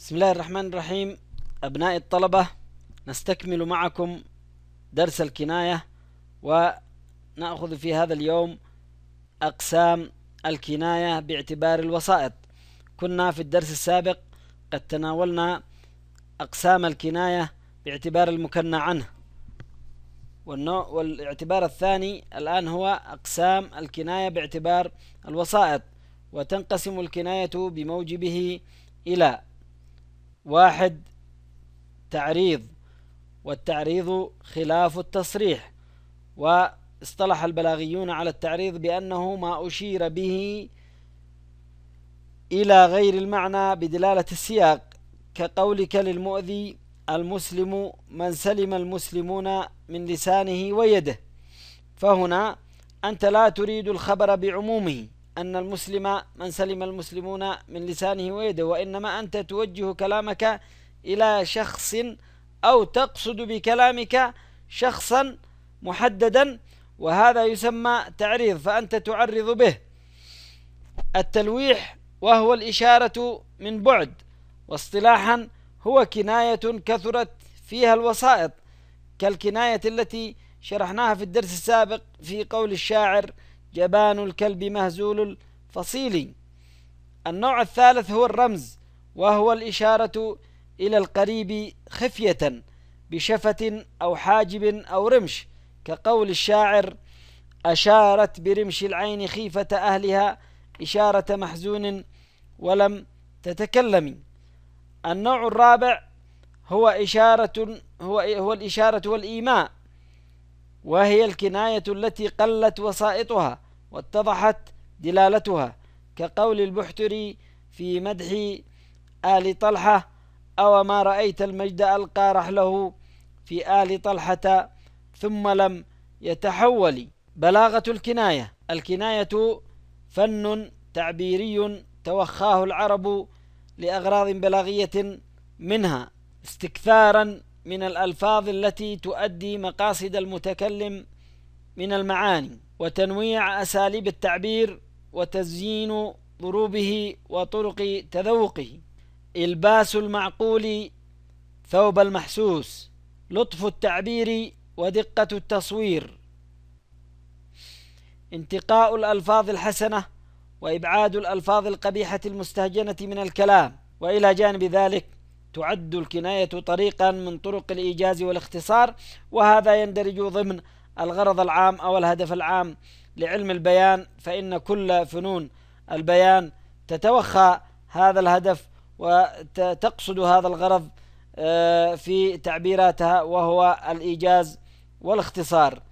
بسم الله الرحمن الرحيم أبناء الطلبة نستكمل معكم درس الكناية ونأخذ في هذا اليوم أقسام الكناية باعتبار الوسائط كنا في الدرس السابق قد تناولنا أقسام الكناية باعتبار المكنى عنه والاعتبار الثاني الآن هو أقسام الكناية باعتبار الوسائط وتنقسم الكناية بموجبه إلى واحد تعريض والتعريض خلاف التصريح واصطلح البلاغيون على التعريض بأنه ما أشير به إلى غير المعنى بدلالة السياق كقولك للمؤذي المسلم من سلم المسلمون من لسانه ويده فهنا أنت لا تريد الخبر بعمومه أن المسلم من سلم المسلمون من لسانه ويده وإنما أنت توجه كلامك إلى شخص أو تقصد بكلامك شخصا محددا وهذا يسمى تعريض فأنت تعرض به التلويح وهو الإشارة من بعد واصطلاحا هو كناية كثرت فيها الوسائط كالكناية التي شرحناها في الدرس السابق في قول الشاعر جبان الكلب مهزول الفصيل النوع الثالث هو الرمز وهو الإشارة إلى القريب خفية بشفة أو حاجب أو رمش كقول الشاعر أشارت برمش العين خيفة أهلها إشارة محزون ولم تتكلم النوع الرابع هو إشارة هو هو الإشارة والإيماء وهي الكناية التي قلت وسائطها واتضحت دلالتها كقول البحتري في مدح آل طلحة أو ما رأيت المجد ألقى رحله في آل طلحة ثم لم يتحول بلاغة الكناية الكناية فن تعبيري توخاه العرب لأغراض بلاغية منها استكثارا من الألفاظ التي تؤدي مقاصد المتكلم من المعاني وتنويع أساليب التعبير وتزيين ضروبه وطرق تذوقه إلباس المعقول ثوب المحسوس لطف التعبير ودقة التصوير انتقاء الألفاظ الحسنة وإبعاد الألفاظ القبيحة المستهجنة من الكلام وإلى جانب ذلك تعد الكناية طريقا من طرق الإيجاز والاختصار وهذا يندرج ضمن الغرض العام أو الهدف العام لعلم البيان فإن كل فنون البيان تتوخى هذا الهدف وتقصد هذا الغرض آه، في تعبيراتها وهو الإيجاز والاختصار